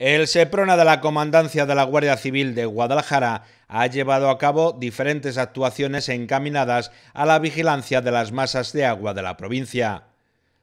El SEPRONA de la Comandancia de la Guardia Civil de Guadalajara ha llevado a cabo diferentes actuaciones encaminadas a la vigilancia de las masas de agua de la provincia.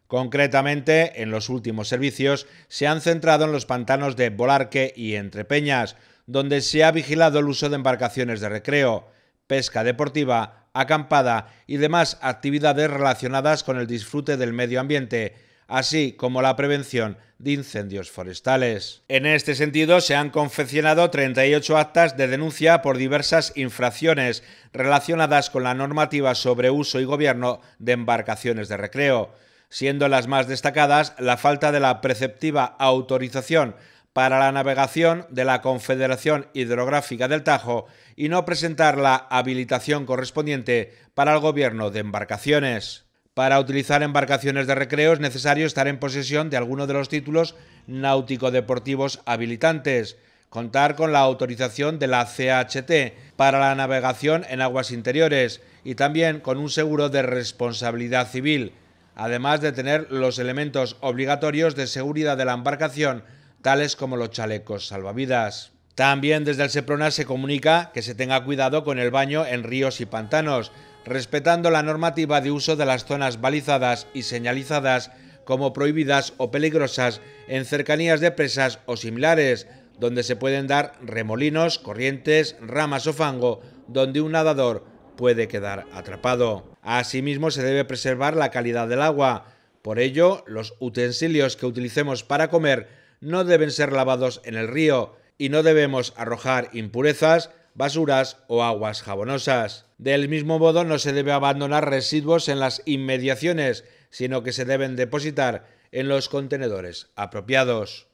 Concretamente, en los últimos servicios se han centrado en los pantanos de Bolarque y Entrepeñas, donde se ha vigilado el uso de embarcaciones de recreo, pesca deportiva, acampada y demás actividades relacionadas con el disfrute del medio ambiente, así como la prevención de incendios forestales. En este sentido, se han confeccionado 38 actas de denuncia por diversas infracciones relacionadas con la normativa sobre uso y gobierno de embarcaciones de recreo, siendo las más destacadas la falta de la preceptiva autorización para la navegación de la Confederación Hidrográfica del Tajo y no presentar la habilitación correspondiente para el gobierno de embarcaciones. Para utilizar embarcaciones de recreo es necesario estar en posesión de alguno de los títulos náutico-deportivos habilitantes, contar con la autorización de la CHT para la navegación en aguas interiores y también con un seguro de responsabilidad civil, además de tener los elementos obligatorios de seguridad de la embarcación, tales como los chalecos salvavidas. También desde el Seprona se comunica que se tenga cuidado con el baño en ríos y pantanos, respetando la normativa de uso de las zonas balizadas y señalizadas como prohibidas o peligrosas en cercanías de presas o similares, donde se pueden dar remolinos, corrientes, ramas o fango, donde un nadador puede quedar atrapado. Asimismo, se debe preservar la calidad del agua. Por ello, los utensilios que utilicemos para comer no deben ser lavados en el río y no debemos arrojar impurezas, basuras o aguas jabonosas. Del mismo modo, no se debe abandonar residuos en las inmediaciones, sino que se deben depositar en los contenedores apropiados.